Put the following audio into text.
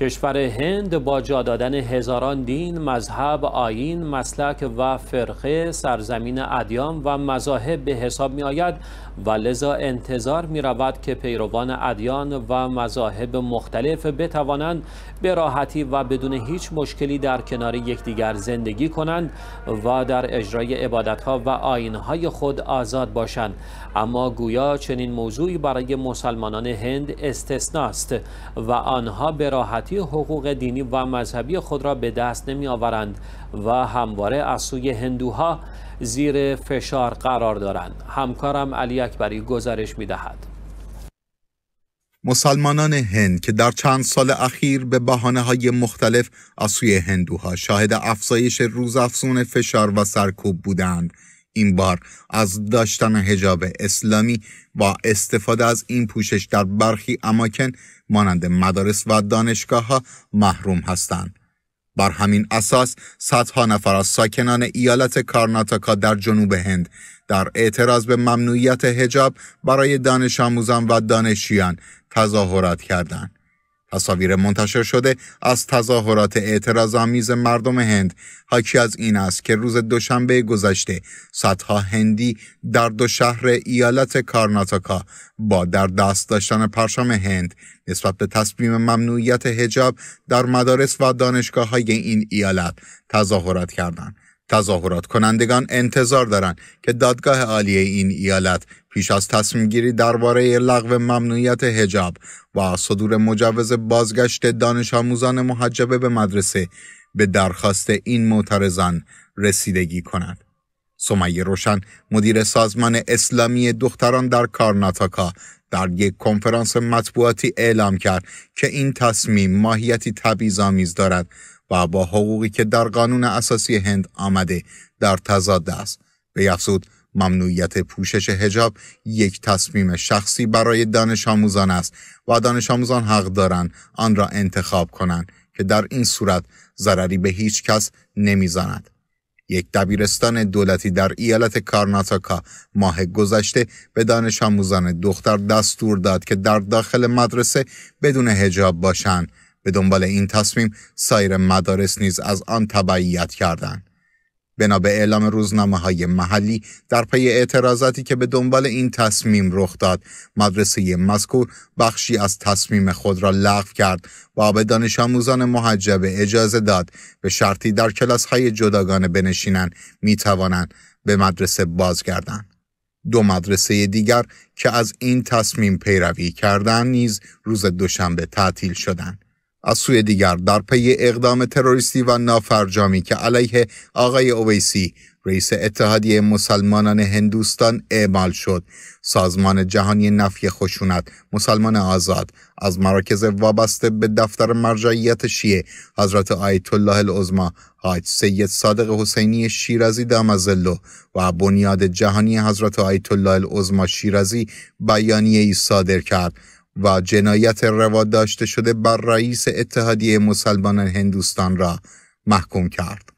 کشور هند با جا دادن هزاران دین، مذهب، آیین، مسلک و فرقه سرزمین ادیان و مذاهب به حساب می آید و لذا انتظار می رود که پیروان ادیان و مذاهب مختلف بتوانند به راحتی و بدون هیچ مشکلی در کنار یکدیگر زندگی کنند و در اجرای عبادتها و های خود آزاد باشند اما گویا چنین موضوعی برای مسلمانان هند استثناست و آنها به راحتی حقوق دینی و مذهبی خود را به دست نمی آورند و همواره از سوی هندوها زیر فشار قرار دارند همکارم علی اکبری گزارش می دهد مسلمانان هند که در چند سال اخیر به بحانه های مختلف از سوی هندوها شاهد افزایش روزافزون فشار و سرکوب بودند این بار از داشتن هجاب اسلامی و استفاده از این پوشش در برخی اماکن مانند مدارس و دانشگاه ها محروم هستند. بر همین اساس صدها نفر از ساکنان ایالت کارناتاکا در جنوب هند در اعتراض به ممنوعیت هجاب برای دانش آموزان و دانشیان تظاهرات کردند. تصاویر منتشر شده از تظاهرات اعتراض آمیز مردم هند حاکی از این است که روز دوشنبه گذشته صدها هندی در دو شهر ایالت کارناتاکا با در دست داشتن پرچم هند نسبت به تصمیم ممنوعیت هجاب در مدارس و دانشگاه های این ایالت تظاهرات کردند تظاهرات کنندگان انتظار دارند که دادگاه عالی این ایالت پیش از تصمیم گیری درباره لغو ممنوعیت هجاب و صدور مجوز بازگشت دانش آموزان محجبه به مدرسه به درخواست این معترضان رسیدگی کند. سمیه روشن مدیر سازمان اسلامی دختران در کارناتاکا در یک کنفرانس مطبوعاتی اعلام کرد که این تصمیم ماهیتی تبعیض‌آمیز دارد و با حقوقی که در قانون اساسی هند آمده در تضاد است به بیافزود ممنوعیت پوشش هجاب یک تصمیم شخصی برای دانش آموزان است و دانش آموزان حق دارند آن را انتخاب کنند که در این صورت ضرری به هیچ کس نمیزند. یک دبیرستان دولتی در ایالت کارناتاکا ماه گذشته به دانش آموزان دختر دستور داد که در داخل مدرسه بدون هجاب باشند به دنبال این تصمیم سایر مدارس نیز از آن تبعیت کردند. بنا به اعلام روزنامه های محلی در پی اعتراضاتی که به دنبال این تصمیم رخ داد مدرسه مذکور بخشی از تصمیم خود را لغو کرد و به دانش آموزان محجب اجازه داد به شرطی در کلاس های جداگانه بنشینند می توانند به مدرسه بازگردند دو مدرسه دیگر که از این تصمیم پیروی کردند نیز روز دوشنبه تعطیل شدند از سوی دیگر در پی اقدام تروریستی و نافرجامی که علیه آقای اویسی رئیس اتحادیه مسلمانان هندوستان اعمال شد سازمان جهانی نفی خشونت مسلمان آزاد از مراکز وابسته به دفتر مرجعیت شیعه حضرت آیت الله العظما حاج سید صادق حسینی شیرازی دامزلو و بنیاد جهانی حضرت آیت الله العظما شیرازی بیانیه ای صادر کرد و جنایت روا داشته شده بر رئیس اتحادیه مسلمانان هندوستان را محکوم کرد.